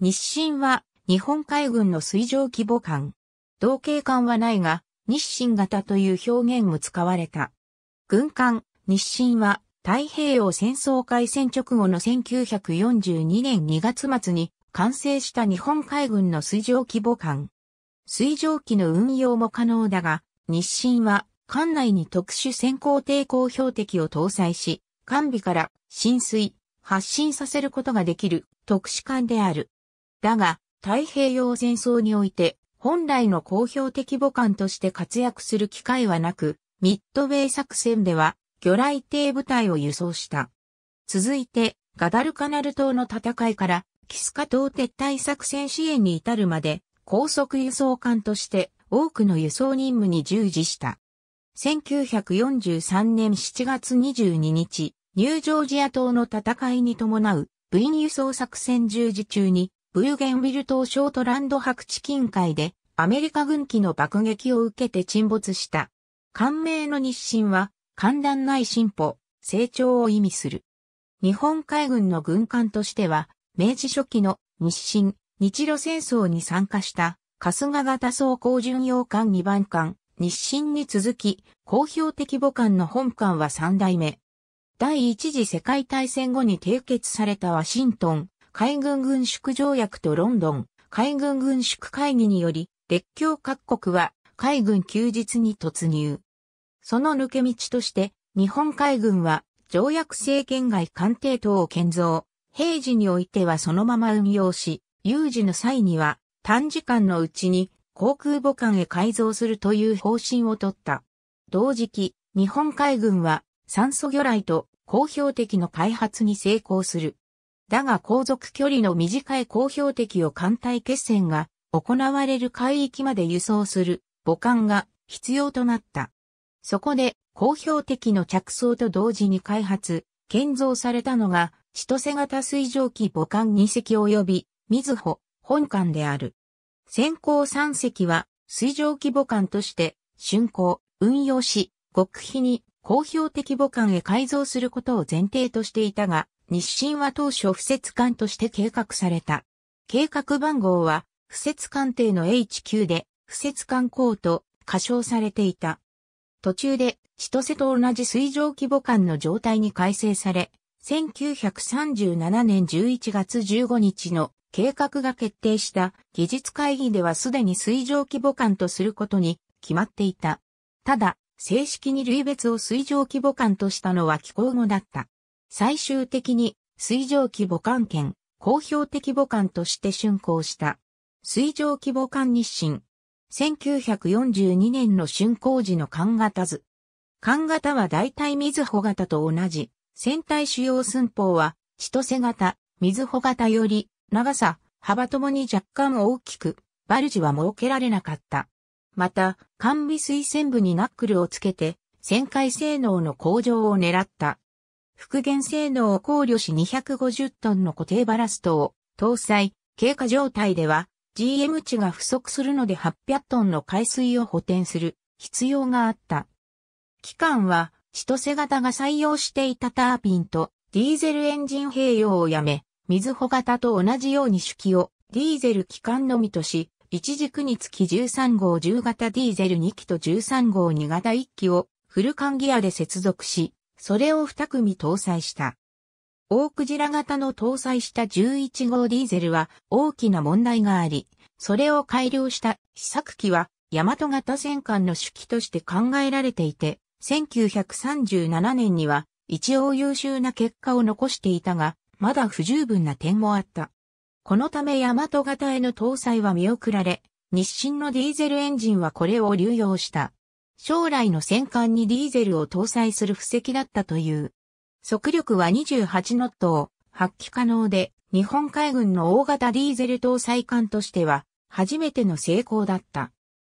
日清は日本海軍の水上規模艦。同型艦はないが、日清型という表現も使われた。軍艦、日清は太平洋戦争開戦直後の1942年2月末に完成した日本海軍の水上規模艦。水上機の運用も可能だが、日清は艦内に特殊先行抵抗標的を搭載し、艦尾から浸水、発進させることができる特殊艦である。だが、太平洋戦争において、本来の公表的母艦として活躍する機会はなく、ミッドウェイ作戦では、魚雷艇部隊を輸送した。続いて、ガダルカナル島の戦いから、キスカ島撤退作戦支援に至るまで、高速輸送艦として多くの輸送任務に従事した。1943年7月22日、ニュージョージア島の戦いに伴う、部員輸送作戦従事中に、ブーゲンビル島ショートランド白地近海でアメリカ軍機の爆撃を受けて沈没した。艦名の日清は、寒暖ない進歩、成長を意味する。日本海軍の軍艦としては、明治初期の日清、日露戦争に参加した春日型装甲巡洋艦2番艦、日清に続き、公表的母艦の本艦は3代目。第一次世界大戦後に締結されたワシントン、海軍軍縮条約とロンドン海軍軍縮会議により、列強各国は海軍休日に突入。その抜け道として、日本海軍は条約制権、外艦艇等を建造、平時においてはそのまま運用し、有事の際には短時間のうちに航空母艦へ改造するという方針をとった。同時期、日本海軍は酸素魚雷と公表的の開発に成功する。だが航続距離の短い公標的を艦隊決戦が行われる海域まで輸送する母艦が必要となった。そこで公標的の着想と同時に開発、建造されたのが千歳型水蒸気母艦2隻及び水穂本艦である。先行3隻は水蒸気母艦として竣工、運用し、極秘に公標的母艦へ改造することを前提としていたが、日清は当初不設艦として計画された。計画番号は、不設艦艇の H9 で、不設艦港と過称されていた。途中で、千歳と同じ水上規模艦の状態に改正され、1937年11月15日の計画が決定した技術会議ではすでに水上規模艦とすることに決まっていた。ただ、正式に類別を水上規模艦としたのは気候後だった。最終的に水上規母艦兼公表的母艦として竣工した。水上規母艦日清。1942年の竣工時の艦型図。艦型は大体水穂型と同じ。船体主要寸法は、千歳型、水穂型より、長さ、幅ともに若干大きく、バルジは設けられなかった。また、管尾水線部にナックルをつけて、旋回性能の向上を狙った。復元性能を考慮し250トンの固定バラストを搭載、経過状態では GM 値が不足するので800トンの海水を補填する必要があった。機関は、千歳型が採用していたタービンとディーゼルエンジン併用をやめ、水穂型と同じように主機をディーゼル機関のみとし、一軸につき13号10型ディーゼル2機と13号2型1機をフル缶ギアで接続し、それを二組搭載した。大クジラ型の搭載した11号ディーゼルは大きな問題があり、それを改良した試作機は大和型戦艦の主機として考えられていて、1937年には一応優秀な結果を残していたが、まだ不十分な点もあった。このため大和型への搭載は見送られ、日清のディーゼルエンジンはこれを流用した。将来の戦艦にディーゼルを搭載する布石だったという。速力は28ノットを発揮可能で、日本海軍の大型ディーゼル搭載艦としては、初めての成功だった。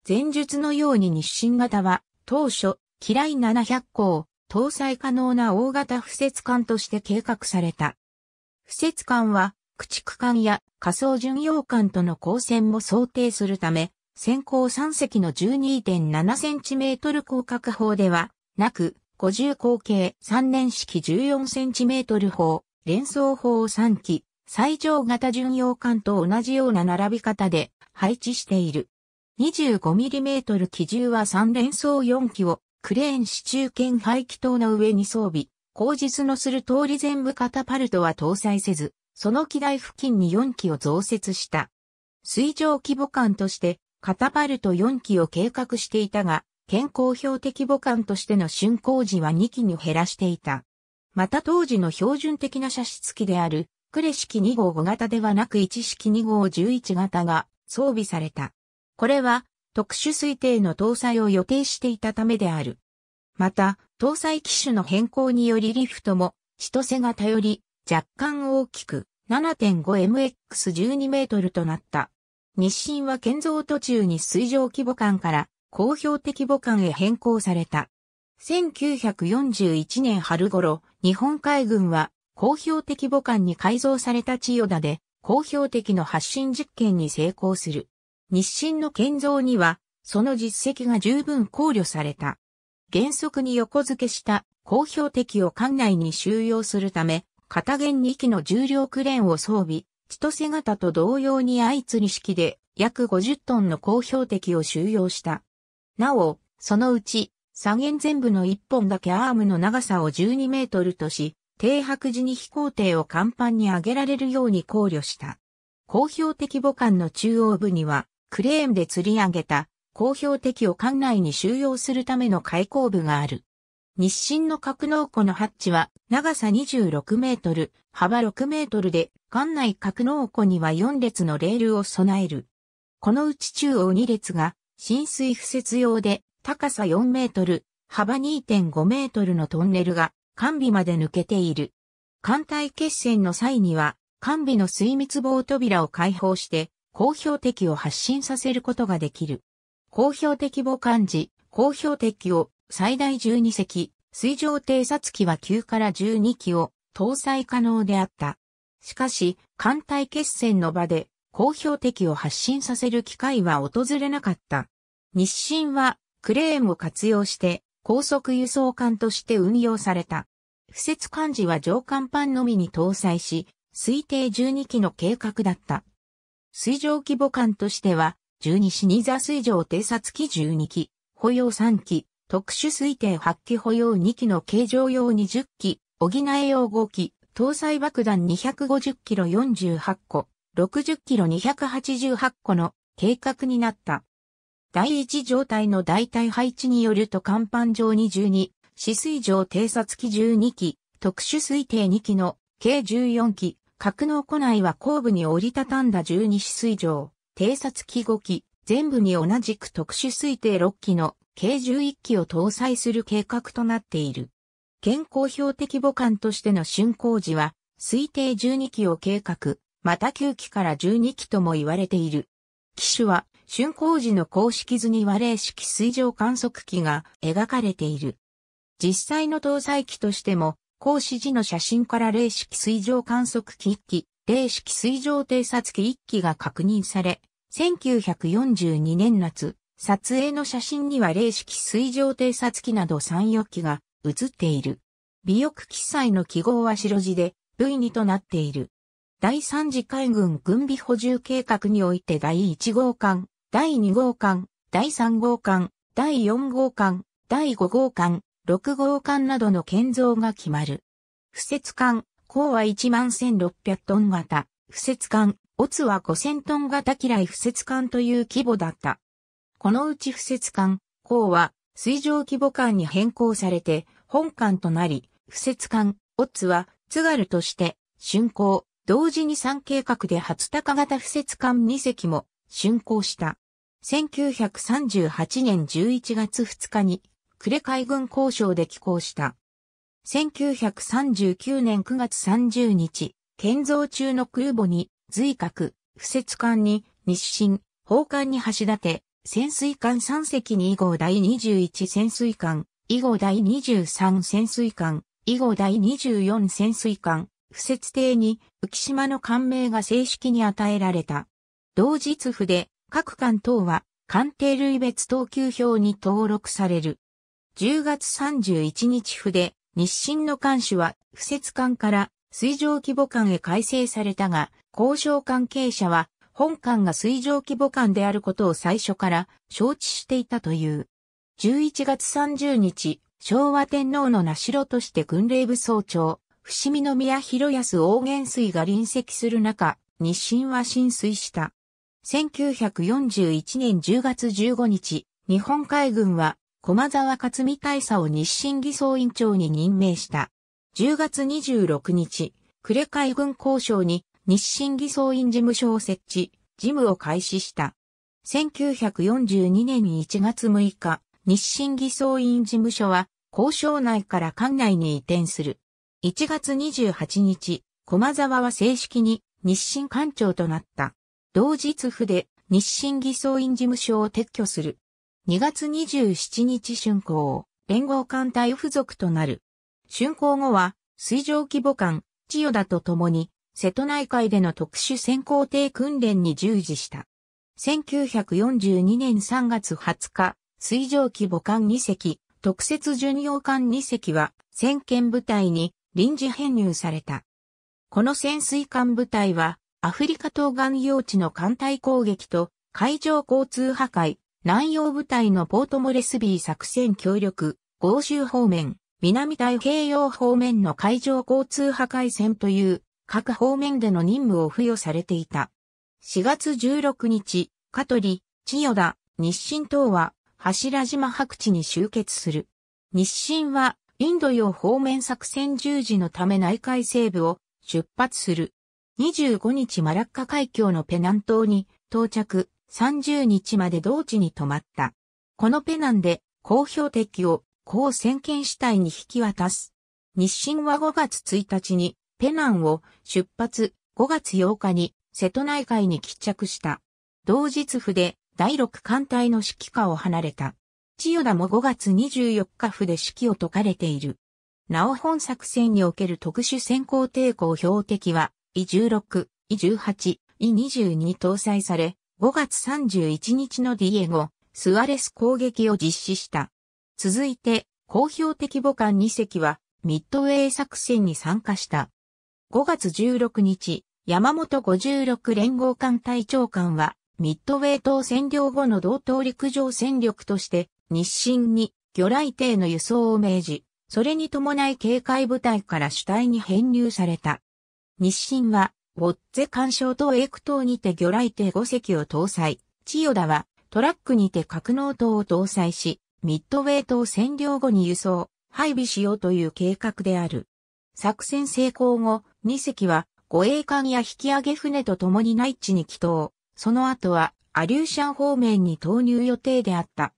前述のように日清型は、当初、機雷700個を搭載可能な大型布設艦として計画された。布設艦は、駆逐艦や仮想巡洋艦との交戦も想定するため、先行3隻の 12.7cm 広角砲では、なく、50口径3年式 14cm 砲、連装砲3機、最上型巡洋艦と同じような並び方で配置している。25mm 機銃は3連装4機をクレーン支柱圏排気塔の上に装備、後日のする通り全部カタパルトは搭載せず、その機台付近に4機を増設した。水上規模艦としてカタパルト4機を計画していたが、健康標的母艦としての竣工時は2機に減らしていた。また当時の標準的な射出機である、クレ式2号5型ではなく1式2号11型が装備された。これは特殊推定の搭載を予定していたためである。また、搭載機種の変更によりリフトも、千歳型より若干大きく 7.5mx12 メートルとなった。日清は建造途中に水上規模艦から公表的母艦へ変更された。1941年春頃、日本海軍は公表的母艦に改造された千代田で公表的の発進実験に成功する。日清の建造には、その実績が十分考慮された。原則に横付けした公表的を艦内に収容するため、片弦2機の重量クレーンを装備、千歳型と同様に相釣り式で約50トンの高標的を収容した。なお、そのうち、左舷全部の1本だけアームの長さを12メートルとし、停泊時に飛行艇を甲板に上げられるように考慮した。公標的母艦の中央部には、クレーンで釣り上げた、公標的を艦内に収容するための開口部がある。日清の格納庫のハッチは長さ26メートル、幅6メートルで、館内格納庫には4列のレールを備える。このうち中央2列が浸水不設用で高さ4メートル、幅2.5メートルのトンネルが完備まで抜けている。艦隊決戦の際には、完備の水密防扉を開放して、公表的を発信させることができる。公表的母漢字、公表的を最大12隻、水上偵察機は9から12機を搭載可能であった。しかし、艦隊決戦の場で、公表敵を発信させる機会は訪れなかった。日清は、クレーンを活用して、高速輸送艦として運用された。不設艦時は上艦ンのみに搭載し、推定12機の計画だった。水上規模艦としては、12シニザ水上偵察機12機、保養3機、特殊推定8機保養2機の形状用20機、補え用5機、搭載爆弾250キロ48個、60キロ288個の計画になった。第一状態の代替配置によると甲板上22、止水上偵察機12機、特殊推定2機の計14機、格納庫内は後部に折りたたんだ12止水上、偵察機5機、全部に同じく特殊推定6機の計11機を搭載する計画となっている。健康標的母艦としての竣工時は、推定12機を計画、また9機から12機とも言われている。機種は、竣工時の公式図に和霊式水上観測機が描かれている。実際の搭載機としても、公式時の写真から霊式水上観測機1機、霊式水上偵察機1機が確認され、1942年夏、撮影の写真には霊式水上偵察機など三翼機が写っている。尾翼記載の記号は白字で V2 となっている。第三次海軍軍備補充計画において第1号艦、第2号艦、第3号艦、第4号艦、第5号艦、6号艦などの建造が決まる。不設艦、高は11600トン型、不設艦、オツは5000トン型嫌い不設艦という規模だった。このうち不設艦、港は水上規模艦に変更されて本艦となり、不設艦、オッツは津軽として竣工、同時に3計画で初高型不設艦2隻も竣工した。1938年11月2日に、呉海軍交渉で寄港した。1939年9月30日、建造中の空母に、随格、不設艦に、日清、砲艦に橋立て、潜水艦3隻に以号第21潜水艦、以号第23潜水艦、以号第24潜水艦、不設艇に浮島の艦名が正式に与えられた。同日府で各艦等は艦艇類別等級表に登録される。10月31日府で日清の艦首は不設艦から水上規模艦へ改正されたが、交渉関係者は本館が水上規模館であることを最初から承知していたという。11月30日、昭和天皇の名城として軍令部総長、伏見宮広安大元水が臨席する中、日清は浸水した。1941年10月15日、日本海軍は駒沢克美大佐を日清偽装委員長に任命した。10月26日、呉海軍交渉に日清偽装院事務所を設置、事務を開始した。1942年1月6日、日清偽装院事務所は、交渉内から館内に移転する。1月28日、駒沢は正式に日清館長となった。同日府で日清偽装院事務所を撤去する。2月27日春行、連合艦隊付属となる。春行後は、水上規模艦、千代田と共に、瀬戸内海での特殊潜航艇訓練に従事した。1942年3月20日、水上気母艦2隻、特設巡洋艦2隻は、先見部隊に臨時編入された。この潜水艦部隊は、アフリカ東岸用地の艦隊攻撃と、海上交通破壊、南洋部隊のポートモレスビー作戦協力、豪州方面、南太平洋方面の海上交通破壊戦という各方面での任務を付与されていた。4月16日、香取、千代田、日清等は柱島白地に集結する。日清はインド洋方面作戦従事のため内海西部を出発する。25日マラッカ海峡のペナン島に到着、30日まで同地に泊まった。このペナンで公表的を高専権主体に引き渡す。日清は5月1日にペナンを出発5月8日に瀬戸内海に帰着した。同日府で第6艦隊の指揮下を離れた。千代田も5月24日府で指揮を解かれている。なお本作戦における特殊先行抵抗標的は、イ16、イ18、イ22に搭載され、5月31日のディエゴ、スアレス攻撃を実施した。続いて、公表的母艦2隻は、ミッドウェイ作戦に参加した。5月16日、山本56連合艦隊長官は、ミッドウェイ島占領後の同等陸上戦力として、日清に魚雷艇の輸送を命じ、それに伴い警戒部隊から主体に編入された。日清は、ボッツェ干渉とエク島にて魚雷艇5隻を搭載。千代田は、トラックにて格納島を搭載し、ミッドウェイ島占領後に輸送、配備しようという計画である。作戦成功後、2隻は護衛艦や引き上げ船と共に内地に帰投。その後はアリューシャン方面に投入予定であった。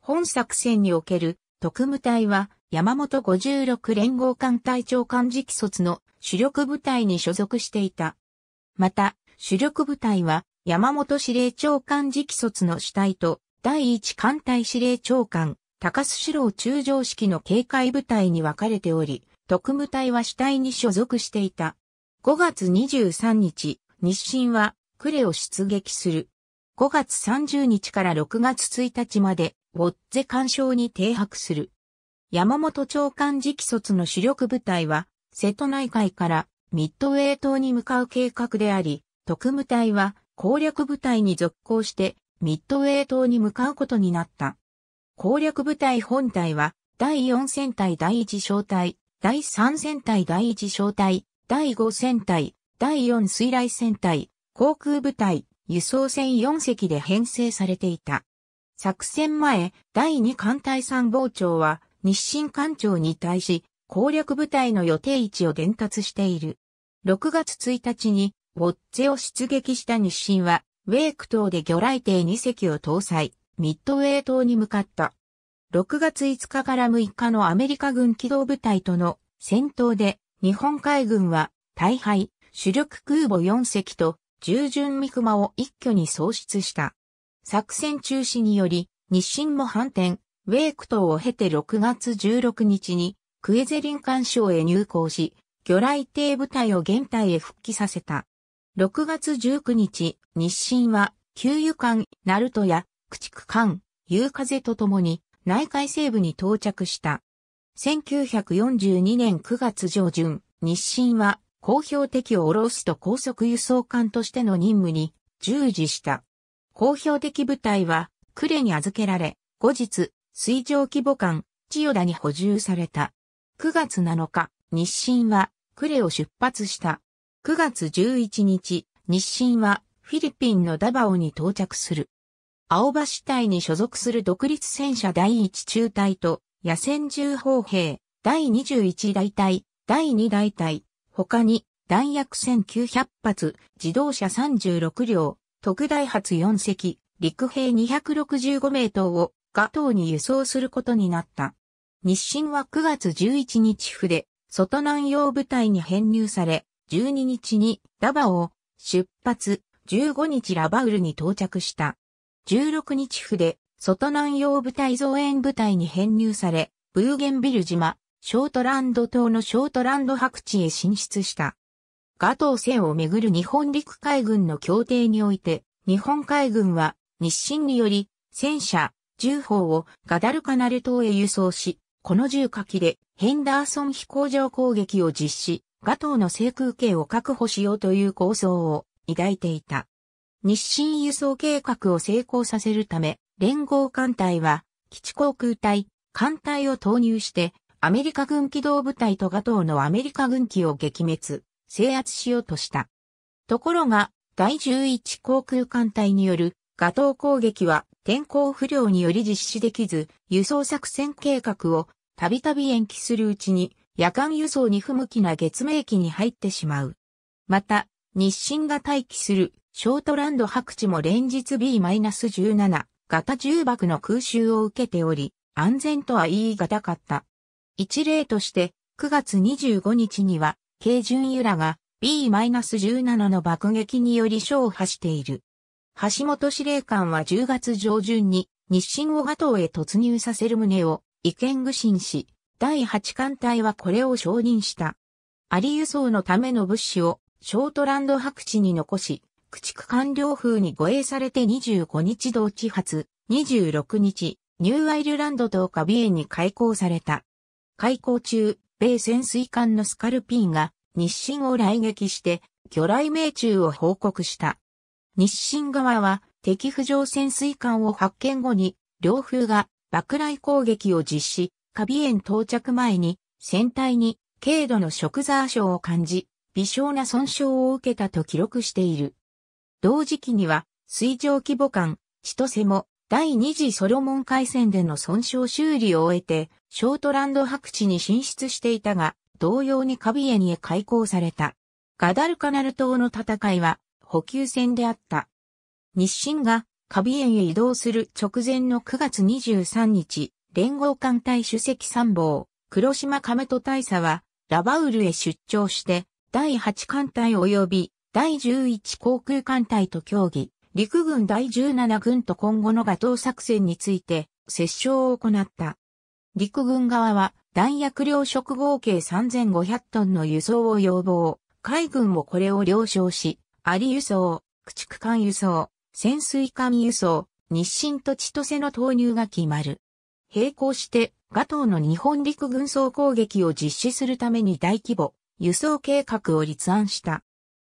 本作戦における特務隊は山本56連合艦隊長官直卒の主力部隊に所属していた。また、主力部隊は山本司令長官直卒の主体と第一艦隊司令長官高須四郎中将式の警戒部隊に分かれており、特務隊は主体に所属していた。5月23日、日清はクレを出撃する。5月30日から6月1日まで、ウォッゼ干渉に停泊する。山本長官直卒の主力部隊は、瀬戸内海からミッドウェイ島に向かう計画であり、特務隊は攻略部隊に続行してミッドウェイ島に向かうことになった。攻略部隊本隊は第4戦隊第1小隊、第3戦隊第1小隊、第5戦隊、第4水雷戦隊、航空部隊、輸送船4隻で編成されていた。作戦前、第2艦隊参謀長は、日清艦長に対し、攻略部隊の予定位置を伝達している。6月1日に、ボッツェを出撃した日清は、ウェーク島で魚雷艇2隻を搭載、ミッドウェー島に向かった。6月5日から6日のアメリカ軍機動部隊との戦闘で日本海軍は大敗、主力空母4隻と従順三熊を一挙に喪失した。作戦中止により日清も反転、ウェーク島を経て6月16日にクエゼリン艦渉へ入港し、魚雷艇部隊を現隊へ復帰させた。6月19日、日清は、給油艦、ナルトや、駆逐艦、夕風とともに、内海西部に到着した。1942年9月上旬、日清は公表敵を下ろすと高速輸送艦としての任務に従事した。公表敵部隊はクレに預けられ、後日、水上規模艦、千代田に補充された。9月7日、日清はクレを出発した。9月11日、日清はフィリピンのダバオに到着する。青葉市隊に所属する独立戦車第1中隊と、野戦銃砲兵、第21大隊、第2大隊、他に、弾薬1900発、自動車36両、特大発4隻、陸兵265名等を、ガトーに輸送することになった。日清は9月11日府で、外南洋部隊に編入され、12日にダバを出発、15日ラバウルに到着した。16日府で、外南洋部隊増援部隊に編入され、ブーゲンビル島、ショートランド島のショートランド白地へ進出した。ガトー戦をめぐる日本陸海軍の協定において、日本海軍は日清により戦車、銃砲をガダルカナル島へ輸送し、この銃火器でヘンダーソン飛行場攻撃を実施、ガトーの制空権を確保しようという構想を抱いていた。日清輸送計画を成功させるため、連合艦隊は、基地航空隊、艦隊を投入して、アメリカ軍機動部隊とガトーのアメリカ軍機を撃滅、制圧しようとした。ところが、第11航空艦隊によるガトー攻撃は天候不良により実施できず、輸送作戦計画をたびたび延期するうちに、夜間輸送に不向きな月明期に入ってしまう。また、日清が待機するショートランド白地も連日 B-17 型重爆の空襲を受けており、安全とは言い難かった。一例として、9月25日には、軽巡由らが B-17 の爆撃により小破している。橋本司令官は10月上旬に日清をトへ突入させる旨を意見具信し、第8艦隊はこれを承認した。あり輸送のための物資をショートランド白地に残し、駆逐官僚風に護衛されて25日同地発、26日、ニューアイルランド島カビエに開港された。開港中、米潜水艦のスカルピンが日清を来撃して魚雷命中を報告した。日清側は敵浮上潜水艦を発見後に、両風が爆雷攻撃を実施、カビエン到着前に船体に軽度の食座症を感じ、微小な損傷を受けたと記録している。同時期には、水上規模艦、千歳も、第二次ソロモン海戦での損傷修理を終えて、ショートランド白地に進出していたが、同様にカビエニへ開港された。ガダルカナル島の戦いは補給戦であった。日清がカビエンへ移動する直前の9月23日、連合艦隊主席参謀、黒島亀戸大佐はラバウルへ出張して、第8艦隊及び第11航空艦隊と協議、陸軍第17軍と今後のト同作戦について、折衝を行った。陸軍側は、弾薬量食合計3500トンの輸送を要望。海軍もこれを了承し、あり輸送、駆逐艦輸送、潜水艦輸送、日清と千歳の投入が決まる。並行して、ガトーの日本陸軍総攻撃を実施するために大規模、輸送計画を立案した。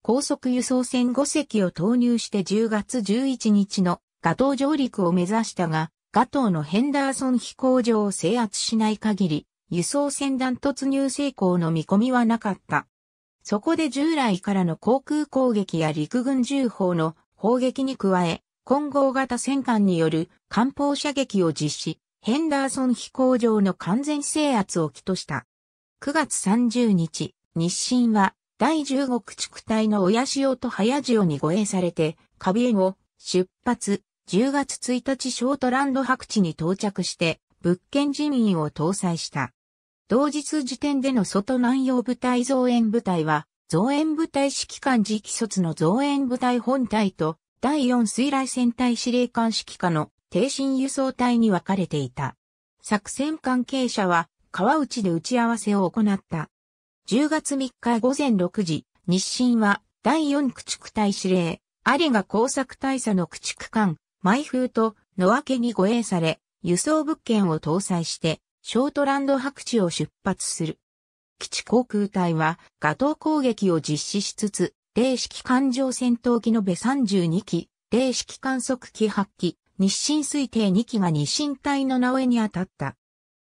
高速輸送船5隻を投入して10月11日のガトー上陸を目指したが、ガトーのヘンダーソン飛行場を制圧しない限り、輸送船団突入成功の見込みはなかった。そこで従来からの航空攻撃や陸軍銃砲の砲撃に加え、混合型戦艦による艦砲射撃を実施、ヘンダーソン飛行場の完全制圧を起とした。9月30日、日清は第十五駆逐隊の親潮と早潮に護衛されて、カビエを出発、10月1日ショートランド白地に到着して、物件人員を搭載した。同日時点での外南洋部隊増援部隊は、増援部隊指揮官次期卒の増援部隊本隊と、第4水雷戦隊司令官指揮下の低進輸送隊に分かれていた。作戦関係者は、川内で打ち合わせを行った。10月3日午前6時、日清は第4駆逐隊司令、有賀工作大佐の駆逐艦、フ風と野分けに護衛され、輸送物件を搭載して、ショートランド白地を出発する。基地航空隊は、ガトー攻撃を実施しつつ、零式艦上戦闘機のべ32機、零式観測機8機、日清推定2機が日清隊の名上に当たった。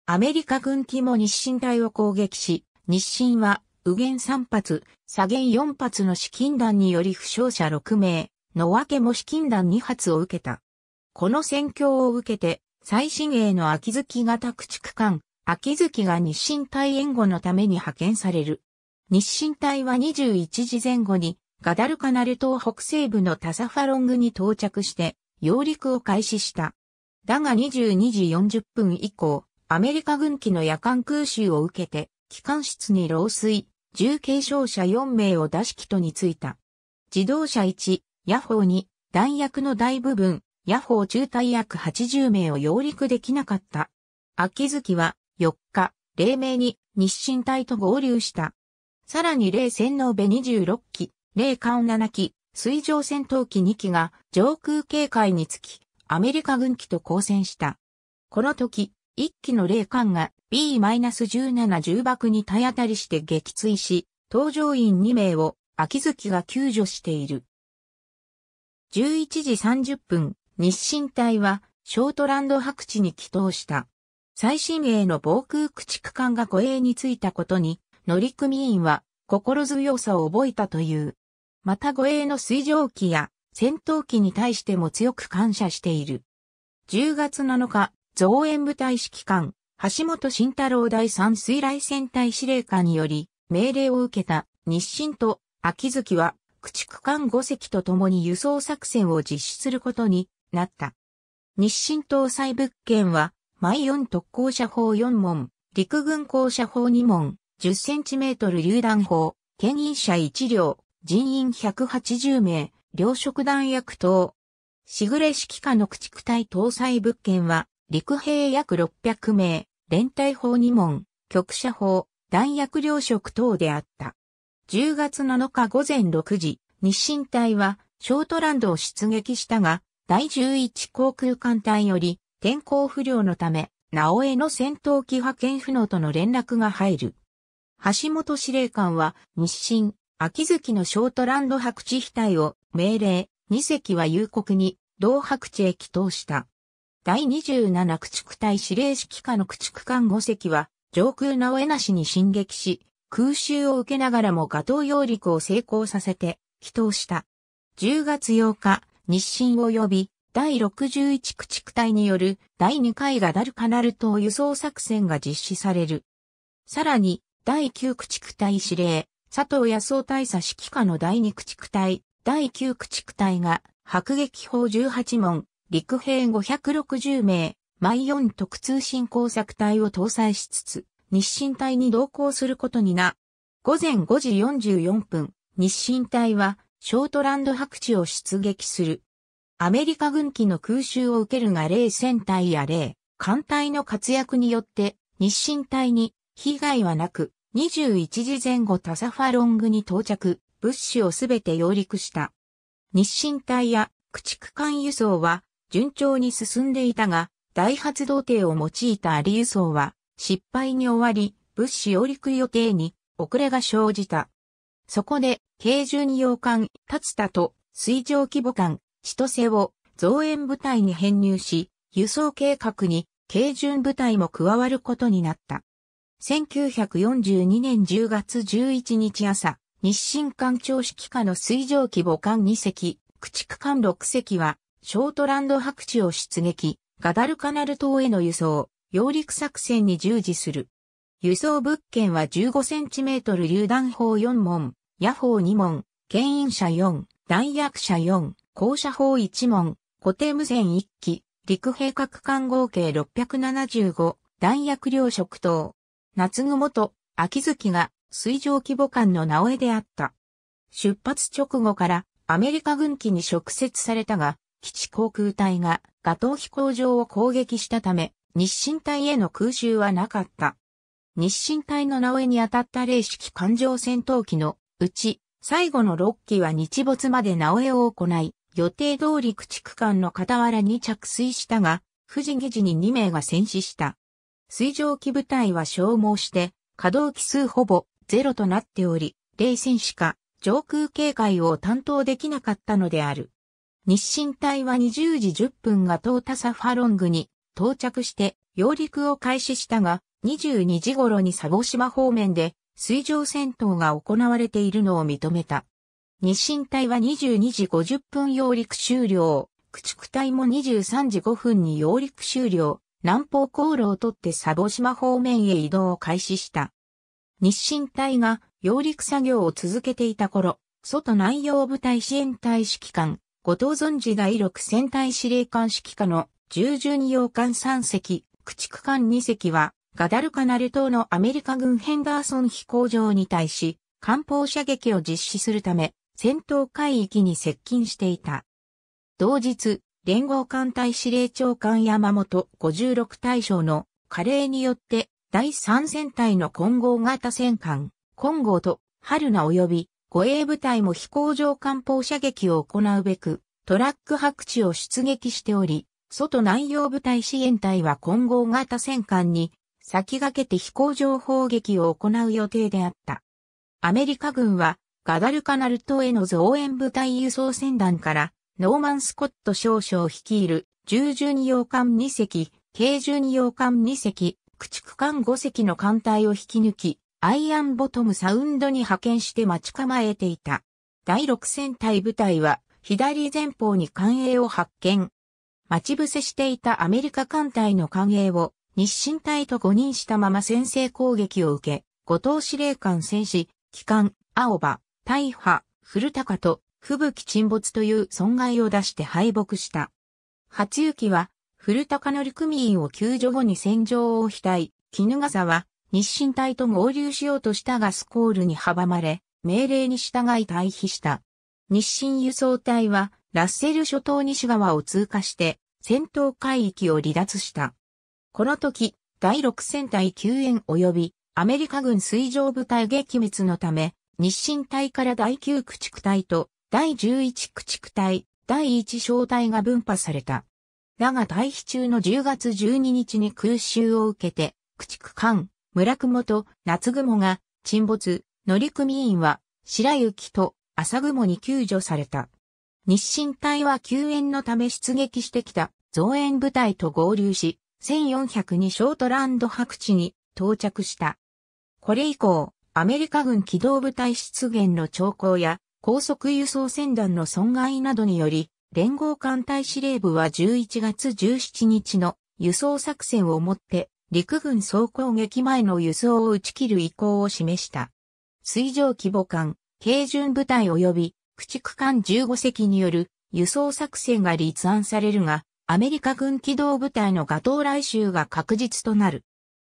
アメリカ軍機も日清隊を攻撃し、日清は、右元3発、左元4発の資金弾により負傷者6名、のわけも資金弾2発を受けた。この戦況を受けて、最新鋭の秋月型駆逐艦、秋月が日清隊援護のために派遣される。日清隊は21時前後に、ガダルカナル島北西部のタサファロングに到着して、揚陸を開始した。だが22時40分以降、アメリカ軍機の夜間空襲を受けて、機関室に漏水、重軽傷者4名を出し機とについた。自動車1、ヤホー2、弾薬の大部分、ヤホー中隊約80名を揚陸できなかった。秋月は4日、黎明に日清隊と合流した。さらに冷戦の部26機、冷艦7機、水上戦闘機2機が上空警戒につき、アメリカ軍機と交戦した。この時、一機の霊艦が B-17 重爆に体当たりして撃墜し、搭乗員2名を秋月が救助している。11時30分、日進隊はショートランド白地に帰投した。最新鋭の防空駆逐艦が護衛についたことに、乗組員は心強さを覚えたという。また護衛の水蒸気や戦闘機に対しても強く感謝している。10月7日、増援部隊指揮官、橋本慎太郎第三水雷戦隊司令官により、命令を受けた日清と秋月は、駆逐艦5隻と共に輸送作戦を実施することになった。日清搭載物件は、毎4特攻射砲4門、陸軍校射砲2門、10センチメートル榴弾砲、牽引車1両、人員180名、両職弾薬等。しぐれ指揮下の駆逐隊搭載物件は、陸兵約600名、連隊法2門、局舎法、弾薬糧食等であった。10月7日午前6時、日清隊はショートランドを出撃したが、第11航空艦隊より天候不良のため、直江の戦闘機派遣不能との連絡が入る。橋本司令官は日清、秋月のショートランド白地飛隊を命令、2隻は夕刻に同白地へ帰投した。第27駆逐隊指令指揮下の駆逐艦5隻は、上空の江なしに進撃し、空襲を受けながらもガトー揚陸を成功させて、祈祷した。10月8日、日清及び、第61駆逐隊による第2回ガダルカナル島輸送作戦が実施される。さらに、第9駆逐隊司令、佐藤康夫大佐指揮下の第2駆逐隊、第9駆逐隊が、迫撃砲18門、陸兵560名、毎4特通信工作隊を搭載しつつ、日清隊に同行することにな。午前5時44分、日清隊は、ショートランド白地を出撃する。アメリカ軍機の空襲を受けるが霊戦隊や霊、艦隊の活躍によって、日清隊に被害はなく、21時前後タサファロングに到着、物資をすべて揚陸した。日清隊や駆逐艦輸送は順調に進んでいたが、大発動艇を用いたアリ輸送は失敗に終わり、物資揚陸予定に遅れが生じた。そこで、軽巡洋艦、立田と水上規模艦、千歳を増援部隊に編入し、輸送計画に軽巡部隊も加わることになった。1942年10月11日朝、日清艦長指揮下の水上規母艦2隻、駆逐艦6隻はショートランド白地を出撃、ガダルカナル島への輸送、揚陸作戦に従事する。輸送物件は1 5トル榴弾砲4門、野砲2門、牽引車4、弾薬車4、降車砲1門、固定無線1機、陸兵各艦合計675、弾薬量食等。夏雲と秋月が水上規模艦の名前であった。出発直後からアメリカ軍機に直接されたが、基地航空隊がガトー飛行場を攻撃したため、日清隊への空襲はなかった。日清隊の名上に当たった零式艦上戦闘機のうち、最後の6機は日没まで直江を行い、予定通り駆逐艦の傍らに着水したが、富士下地に2名が戦死した。水上機部隊は消耗して、稼働機数ほぼゼロとなっており、霊戦しか上空警戒を担当できなかったのである。日清隊は20時10分がトーサファロングに到着して揚陸を開始したが、22時頃に佐ボ島方面で水上戦闘が行われているのを認めた。日清隊は22時50分揚陸終了。駆逐隊も23時5分に揚陸終了。南方航路を取って佐ボ島方面へ移動を開始した。日清隊が揚陸作業を続けていた頃、外南洋部隊支援隊指揮官、後藤存次第6戦隊司令官指揮下の従順洋艦三隻、駆逐艦二隻は、ガダルカナル島のアメリカ軍ヘンダーソン飛行場に対し、艦砲射撃を実施するため、戦闘海域に接近していた。同日、連合艦隊司令長官山本56大将の加齢によって、第3戦隊の混合型戦艦、混合と、春名及び護衛部隊も飛行場艦砲射撃を行うべく、トラック白地を出撃しており、外南洋部隊支援隊は混合型戦艦に先駆けて飛行場砲撃を行う予定であった。アメリカ軍はガダルカナル島への増援部隊輸送船団からノーマン・スコット少将率いる重1洋艦2隻、軽1洋艦2隻、駆逐艦5隻の艦隊を引き抜き、アイアンボトムサウンドに派遣して待ち構えていた。第6戦隊部隊は左前方に艦影を発見。待ち伏せしていたアメリカ艦隊の艦影を日清隊と誤認したまま先制攻撃を受け、後藤司令官戦士、機関、青葉、大破、古高と吹雪沈没という損害を出して敗北した。初雪は古高乗組員を救助後に戦場を非い、絹笠は日清隊と合流しようとしたがスコールに阻まれ、命令に従い退避した。日清輸送隊は、ラッセル諸島西側を通過して、戦闘海域を離脱した。この時、第6戦隊救援及び、アメリカ軍水上部隊撃滅のため、日清隊から第9駆逐隊と、第11駆逐隊、第1小隊が分派された。だが退避中の10月12日に空襲を受けて、駆逐艦、村雲と夏雲が沈没、乗組員は白雪と朝雲に救助された。日清隊は救援のため出撃してきた増援部隊と合流し、1402ショートランド白地に到着した。これ以降、アメリカ軍機動部隊出現の兆候や高速輸送船団の損害などにより、連合艦隊司令部は11月17日の輸送作戦をもって陸軍総攻撃前の輸送を打ち切る意向を示した。水上規模艦、軽巡部隊及び駆逐艦15隻による輸送作戦が立案されるが、アメリカ軍機動部隊のガトー来襲が確実となる。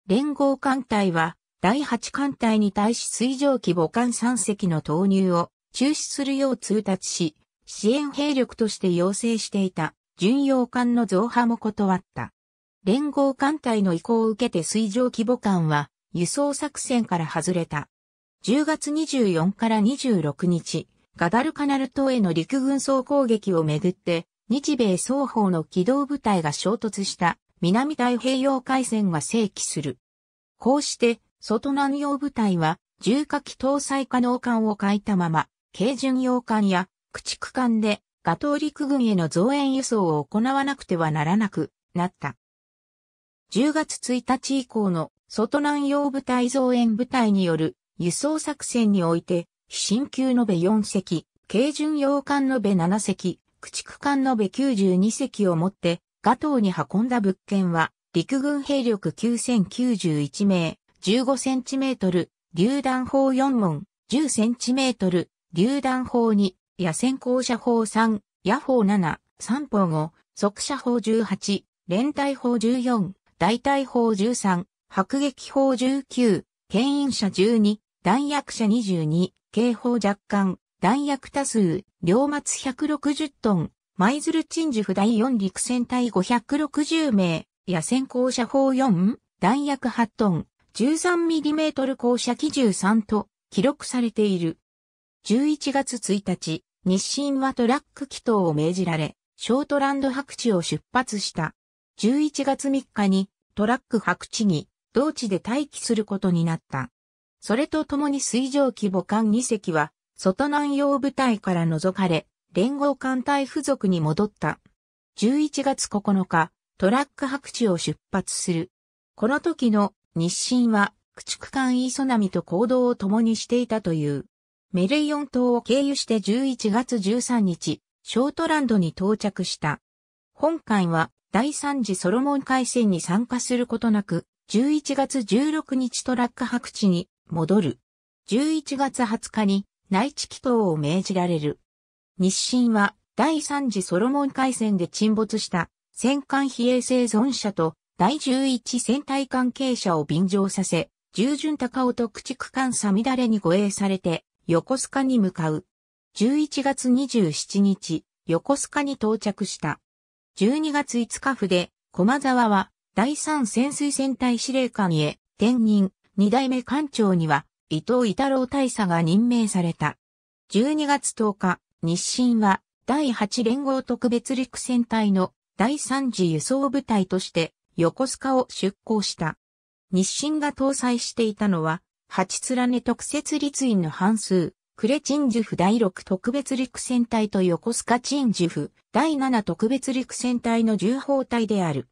連合艦隊は、第8艦隊に対し水上機母艦3隻の投入を中止するよう通達し、支援兵力として要請していた巡洋艦の増派も断った。連合艦隊の移行を受けて水上規模艦は輸送作戦から外れた。10月24から26日、ガダルカナル島への陸軍総攻撃をめぐって、日米双方の機動部隊が衝突した南太平洋海戦が正規する。こうして、外南洋部隊は重火器搭載可能艦を欠いたまま、軽巡洋艦や駆逐艦で、ガトー陸軍への増援輸送を行わなくてはならなくなった。10月1日以降の外南洋部隊増援部隊による輸送作戦において、新級延べ4隻、軽巡洋艦延べ7隻、駆逐艦延べ92隻をもって、ガトーに運んだ物件は、陸軍兵力9091名、15センチメートル、榴弾砲4門、10センチメートル、榴弾砲2、野戦校舎砲3、野砲7、三砲5、速射砲18、連帯砲14、大隊砲13、迫撃砲19、牽引者12、弾薬者22、警報若干、弾薬多数、両末160トン、舞鶴鎮守府第4陸戦隊560名、野戦校舎砲4、弾薬8トン、13mm 校舎機13と記録されている。11月1日、日清はトラック祈祷を命じられ、ショートランド白地を出発した。11月3日にトラック白地に同地で待機することになった。それと共に水上気母艦2隻は、外南洋部隊から除かれ、連合艦隊付属に戻った。11月9日、トラック白地を出発する。この時の日清は、駆逐艦磯波と行動を共にしていたという。メレイオン島を経由して11月13日、ショートランドに到着した。本回は第三次ソロモン海戦に参加することなく、11月16日トラック白地に戻る。11月20日に内地祈祷を命じられる。日清は第三次ソロモン海戦で沈没した戦艦比叡生存者と第11戦隊関係者を便乗させ、従順高尾と駆逐艦さみだれに護衛されて、横須賀に向かう。11月27日、横須賀に到着した。12月5日府で、駒沢は、第3潜水船隊司令官へ、転任、2代目艦長には、伊藤伊太郎大佐が任命された。12月10日、日清は、第8連合特別陸戦隊の第3次輸送部隊として、横須賀を出港した。日清が搭載していたのは、八連ね特設立員の半数、クレチンジュフ第6特別陸戦隊と横須賀チンジュフ第7特別陸戦隊の重砲隊である。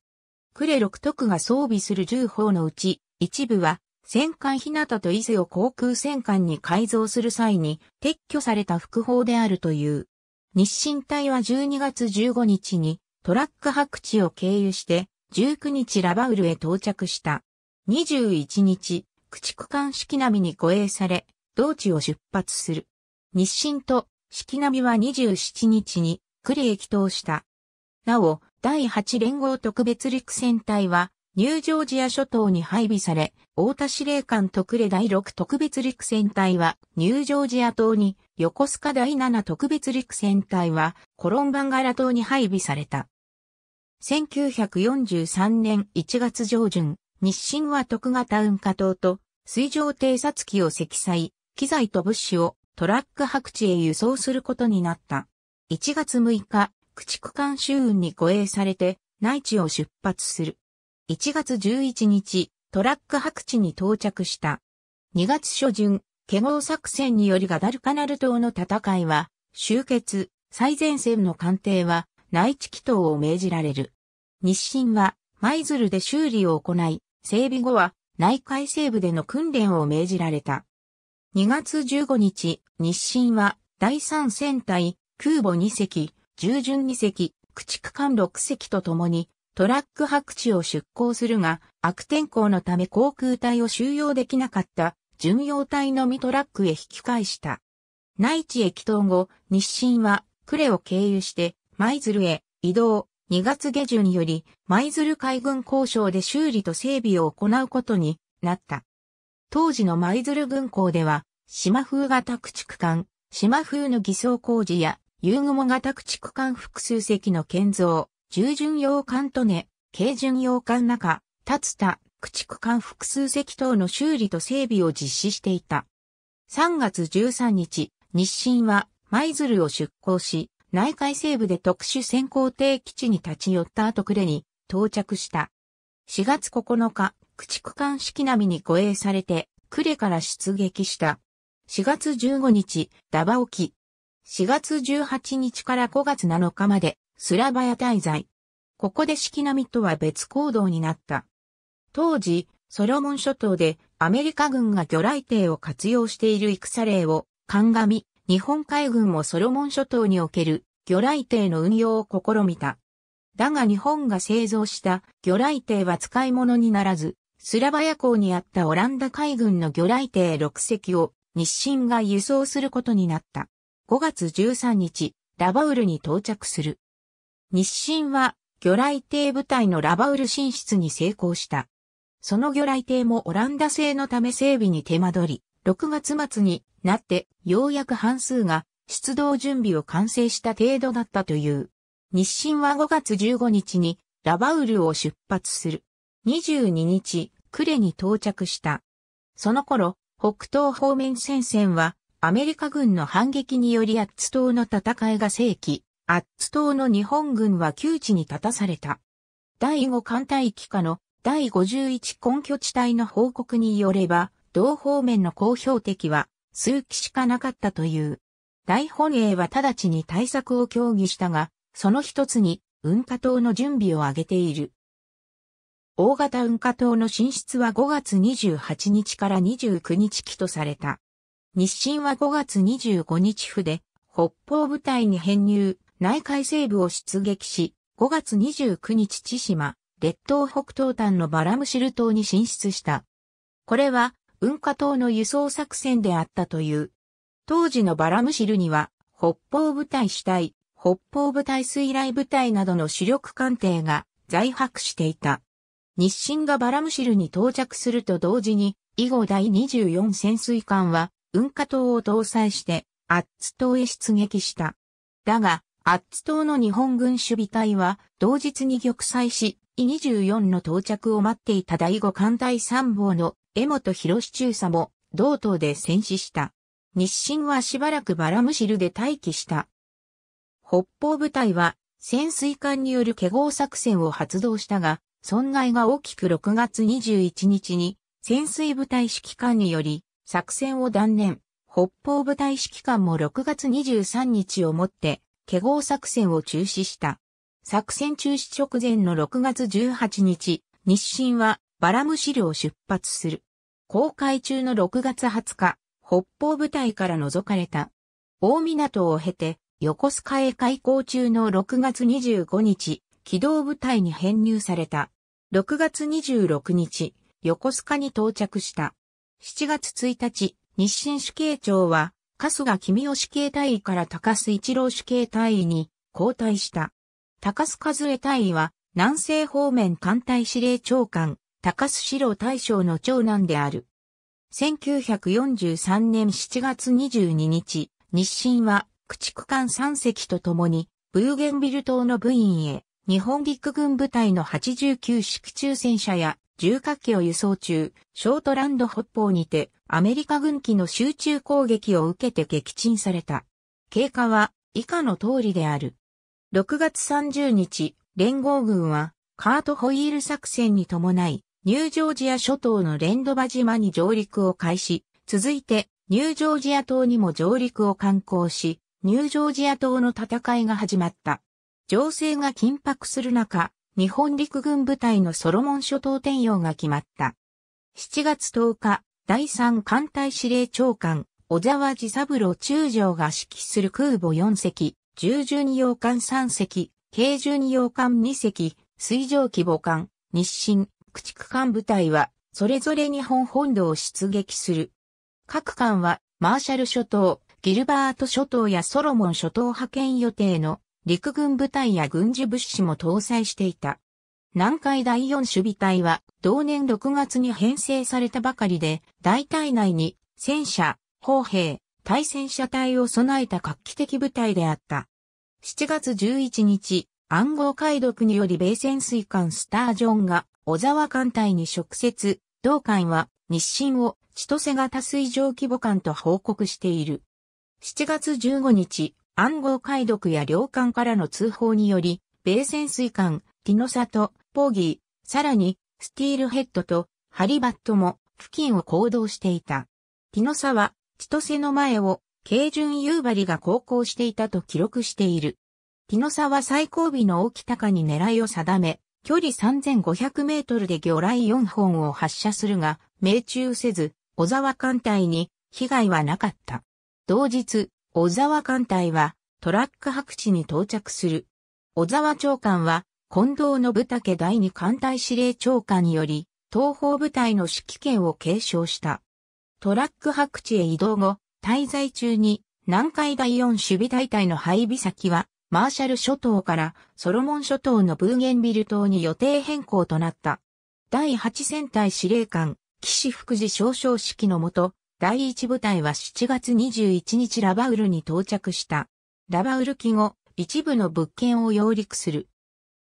クレ6特が装備する重砲のうち、一部は戦艦日向と伊勢を航空戦艦に改造する際に撤去された副砲であるという。日清隊は12月15日にトラック白地を経由して19日ラバウルへ到着した。21日、駆逐艦式並みに護衛され、同地を出発する。日清と式並並は27日に呉駅通した。なお、第8連合特別陸戦隊は、ニュージョージア諸島に配備され、大田司令官特例第6特別陸戦隊は、ニュージョージア島に、横須賀第7特別陸戦隊は、コロンバンガラ島に配備された。1943年1月上旬、日清は徳型運河島と水上偵察機を積載、機材と物資をトラック白地へ輸送することになった。1月6日、駆逐艦周運に護衛されて、内地を出発する。1月11日、トラック白地に到着した。2月初旬、ケゴ作戦によりガダルカナル島の戦いは終結、最前線の艦艇は内地祈祷を命じられる。日清は舞鶴で修理を行い、整備後は内海西部での訓練を命じられた。2月15日、日清は、第三戦隊、空母2隻、従順2隻、駆逐艦6隻と共に、トラック白地を出港するが、悪天候のため航空隊を収容できなかった、巡洋隊のみトラックへ引き返した。内地へ帰後、日清は、呉を経由して、舞鶴へ移動、2月下旬より、舞鶴海軍交渉で修理と整備を行うことになった。当時の舞鶴軍港では、島風型駆逐艦、島風の偽装工事や、遊雲型駆逐艦複数隻の建造、従順洋艦とね、軽巡洋艦中、立田、駆逐艦複数隻等の修理と整備を実施していた。3月13日、日清は舞鶴を出港し、内海西部で特殊潜航艇基地に立ち寄った後暮れに到着した。4月9日、駆逐艦式並に護衛されて、クレから出撃した。4月15日、ダバ沖。4月18日から5月7日まで、スラバヤ滞在。ここで式並とは別行動になった。当時、ソロモン諸島でアメリカ軍が魚雷艇を活用している戦例を鑑み、日本海軍もソロモン諸島における魚雷艇の運用を試みた。だが日本が製造した魚雷艇は使い物にならず、スラバヤ港にあったオランダ海軍の魚雷艇6隻を日清が輸送することになった。5月13日、ラバウルに到着する。日清は魚雷艇部隊のラバウル進出に成功した。その魚雷艇もオランダ製のため整備に手間取り、6月末になってようやく半数が出動準備を完成した程度だったという。日清は5月15日にラバウルを出発する。22日、クレに到着した。その頃、北東方面戦線は、アメリカ軍の反撃によりアッツ島の戦いが正規、アッツ島の日本軍は窮地に立たされた。第5艦隊機下の第51根拠地帯の報告によれば、同方面の公表的は数機しかなかったという。大本営は直ちに対策を協議したが、その一つに、文化島の準備を挙げている。大型運河島の進出は5月28日から29日期とされた。日清は5月25日府で北方部隊に編入、内海西部を出撃し、5月29日千島、列島北東端のバラムシル島に進出した。これは運河島の輸送作戦であったという。当時のバラムシルには北方部隊主体、北方部隊水雷部隊などの主力艦艇が在泊していた。日清がバラムシルに到着すると同時に、以後第24潜水艦は、運河島を搭載して、アッツ島へ出撃した。だが、アッツ島の日本軍守備隊は、同日に玉砕し、E24 の到着を待っていた第5艦隊参謀の江本博士中佐も、同島で戦死した。日清はしばらくバラムシルで待機した。北方部隊は、潜水艦による化合作戦を発動したが、損害が大きく6月21日に潜水部隊指揮官により作戦を断念。北方部隊指揮官も6月23日をもって華合作戦を中止した。作戦中止直前の6月18日、日清はバラムシルを出発する。公開中の6月20日、北方部隊から除かれた。大港を経て、横須賀へ開港中の6月25日、機動部隊に編入された。6月26日、横須賀に到着した。7月1日、日清主計長は、春日君吉警隊員から高須一郎主警隊員に交代した。高須和江隊員は、南西方面艦隊司令長官、高須四郎大将の長男である。1943年7月22日、日清は、駆逐艦3隻と共に、ブーゲンビル島の部員へ、日本陸軍部隊の89式中戦車や重火器を輸送中、ショートランド北方にてアメリカ軍機の集中攻撃を受けて撃沈された。経過は以下の通りである。6月30日、連合軍はカートホイール作戦に伴い、ニュージョージア諸島のレンドバ島に上陸を開始、続いてニュージョージア島にも上陸を観光し、ニュージョージア島の戦いが始まった。情勢が緊迫する中、日本陸軍部隊のソロモン諸島転用が決まった。7月10日、第3艦隊司令長官、小沢治三郎中将が指揮する空母4隻、重巡洋艦3隻、軽巡洋艦2隻、水上規模艦、日清、駆逐艦部隊は、それぞれ日本本土を出撃する。各艦は、マーシャル諸島、ギルバート諸島やソロモン諸島派遣予定の陸軍部隊や軍事物資も搭載していた。南海第四守備隊は同年6月に編成されたばかりで、大隊内に戦車、砲兵、対戦車隊を備えた画期的部隊であった。7月11日、暗号解読により米潜水艦スタージョンが小沢艦隊に直接、同艦は日清を千歳型水上規模艦と報告している。7月15日、暗号解読や領艦からの通報により、米潜水艦、ティノサと、ポーギー、さらに、スティールヘッドと、ハリバットも、付近を行動していた。ティノサは、千歳の前を、軽巡夕張が航行していたと記録している。ティノサは最後尾の沖高に狙いを定め、距離3500メートルで魚雷4本を発射するが、命中せず、小沢艦隊に被害はなかった。同日、小沢艦隊はトラック白地に到着する。小沢長官は近藤信武第二艦隊司令長官により東方部隊の指揮権を継承した。トラック白地へ移動後、滞在中に南海第4守備大隊の配備先はマーシャル諸島からソロモン諸島のブーゲンビル島に予定変更となった。第8戦隊司令官、岸福寺少将指揮のもと、第一部隊は7月21日ラバウルに到着した。ラバウル機後、一部の物件を揚陸する。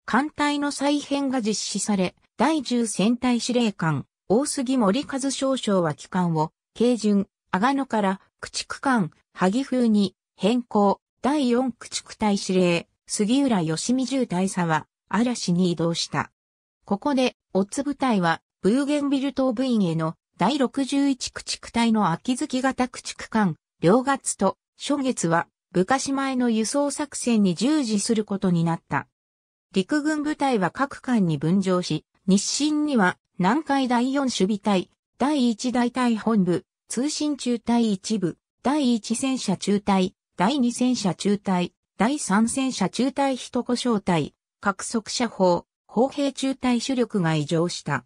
艦隊の再編が実施され、第10戦隊司令官、大杉森和少将は機関を、軽巡、阿賀野から、駆逐艦、萩風に、変更、第4駆逐隊司令、杉浦義美重大佐は、嵐に移動した。ここで、オッズ部隊は、ブーゲンビル島部員への第61駆逐隊の秋月型駆逐艦、両月と初月は、部下前の輸送作戦に従事することになった。陸軍部隊は各艦に分譲し、日清には南海第4守備隊、第1大隊本部、通信中隊一部、第1戦車中隊、第2戦車中隊、第3戦車中隊一故障隊、各速射砲、砲兵中隊主力が異常した。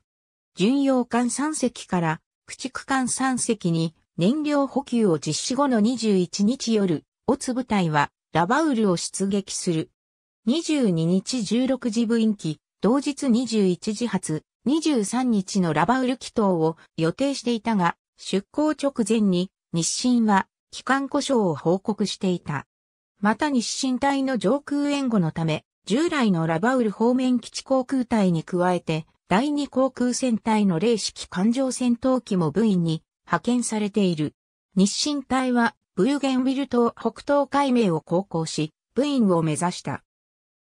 巡洋艦3隻から駆逐艦3隻に燃料補給を実施後の21日夜、オツ部隊はラバウルを出撃する。22日16時分期、同日21時発、23日のラバウル祈祷を予定していたが、出港直前に日清は機関故障を報告していた。また日清隊の上空援護のため、従来のラバウル方面基地航空隊に加えて、第二航空戦隊の零式艦上戦闘機も部員に派遣されている。日清隊はブユゲンウィル島北東海名を航行し、部員を目指した。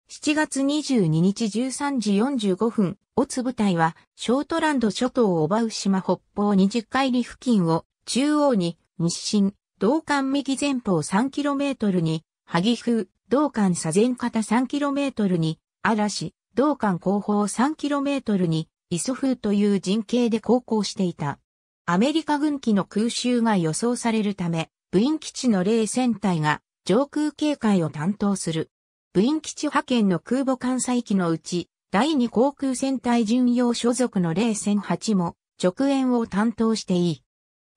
7月22日13時45分、オツ部隊は、ショートランド諸島をバウ島北方20海里付近を、中央に、日清、道管右前方 3km に、萩風、道管左前方 3km に、嵐、同館後方 3km にイソフーという陣形で航行していた。アメリカ軍機の空襲が予想されるため、部員基地の霊戦隊が上空警戒を担当する。部員基地派遣の空母艦載機のうち、第2航空戦隊巡洋所属の霊戦8も直演を担当していい。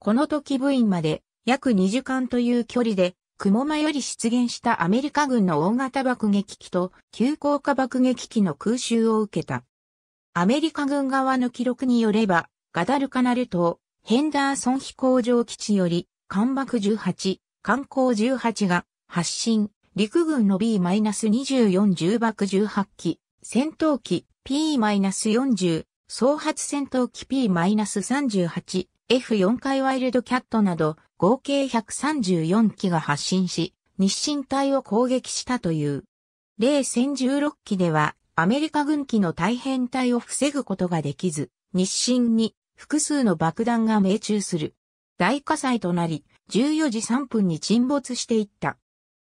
この時部員まで約2時間という距離で雲間より出現したアメリカ軍の大型爆撃機と急降下爆撃機の空襲を受けた。アメリカ軍側の記録によれば、ガダルカナル島、ヘンダーソン飛行場基地より、艦爆18、艦港18が発進、陸軍の B-24 重爆18機、戦闘機 P-40、総発戦闘機 P-38、F4 回ワイルドキャットなど合計134機が発進し、日進隊を攻撃したという。例戦16機ではアメリカ軍機の大変隊を防ぐことができず、日進に複数の爆弾が命中する。大火災となり、14時3分に沈没していった。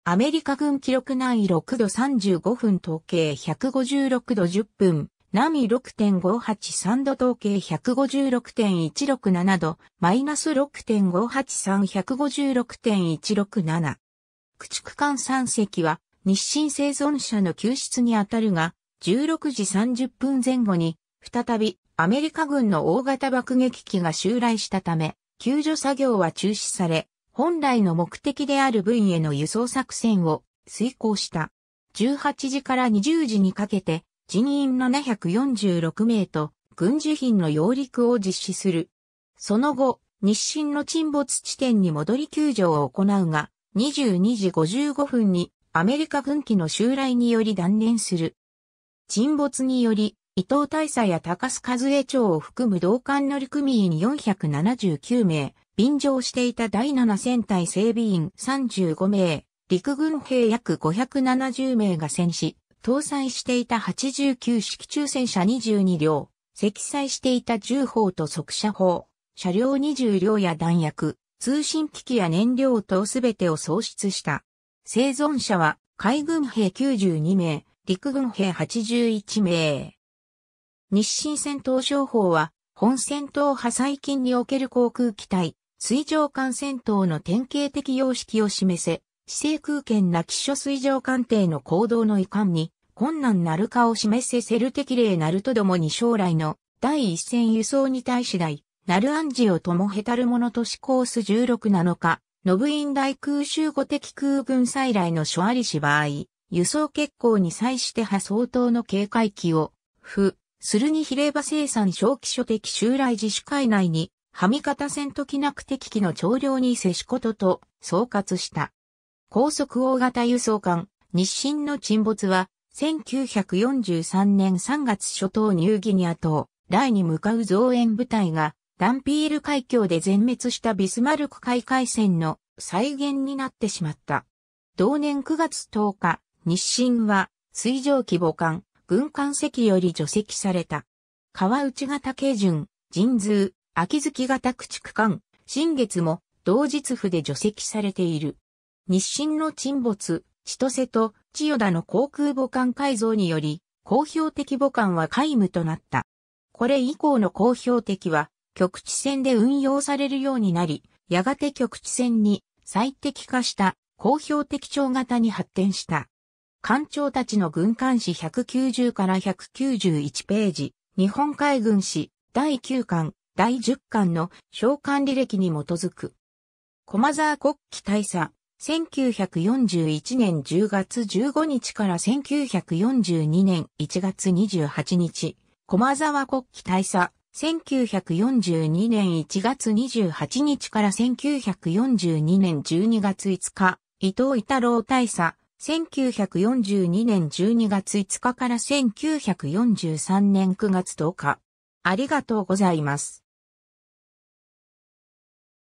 アメリカ軍記録内6度35分統計156度10分、南緯6.583度統計156.167度、マイナス6.583156167。駆逐艦3隻は日清生存者の救出にあたるが、16時30分前後に、再びアメリカ軍の大型爆撃機が襲来したため、救助作業は中止され、本来の目的である軍への輸送作戦を遂行した。18時から20時にかけて、人員746名と軍事品の揚陸を実施する。その後、日清の沈没地点に戻り救助を行うが、22時55分にアメリカ軍機の襲来により断念する。沈没により、伊藤大佐や高須和江町を含む同艦乗組員479名、便乗していた第7戦隊整備員35名、陸軍兵約570名が戦死、搭載していた89式中戦車22両、積載していた銃砲と速射砲、車両20両や弾薬、通信機器や燃料等すべてを喪失した。生存者は海軍兵92名、陸軍兵81名。日清戦闘商法は本戦闘破砕金における航空機体、水上艦戦闘の典型的様式を示せ、指定空権な基礎水上艦艇の行動の遺憾に、困難なるかを示せセルテキレなるとどもに将来の第一線輸送に対し代、なる暗示をともへたるものとしコース16なのか、ノブイン大空襲後的空軍再来の諸ありし場合、輸送欠航に際して派相当の警戒機を、付、するに比例場生産小規所的襲来自主海内に、はみ方戦時なく敵機の調量に接しことと、総括した。高速大型輸送艦、日清の沈没は、1943年3月初頭ニューギニア島、来に向かう増援部隊が、ダンピール海峡で全滅したビスマルク海海戦の再現になってしまった。同年9月10日、日清は水蒸気母艦、軍艦席より除籍された。川内型軽巡、神通、秋月型駆逐艦、新月も同日府で除籍されている。日清の沈没、千歳と千代田の航空母艦改造により、公表的母艦は皆無となった。これ以降の公表的は、局地戦で運用されるようになり、やがて局地戦に最適化した公表的長型に発展した。艦長たちの軍艦誌190から191ページ、日本海軍誌第9巻、第10巻の召喚履歴に基づく。駒沢国旗大佐、1941年10月15日から1942年1月28日、駒沢国旗大佐、1942年1月28日から1942年12月5日、伊藤伊太郎大佐、1942年12月5日から1943年9月10日。ありがとうございます。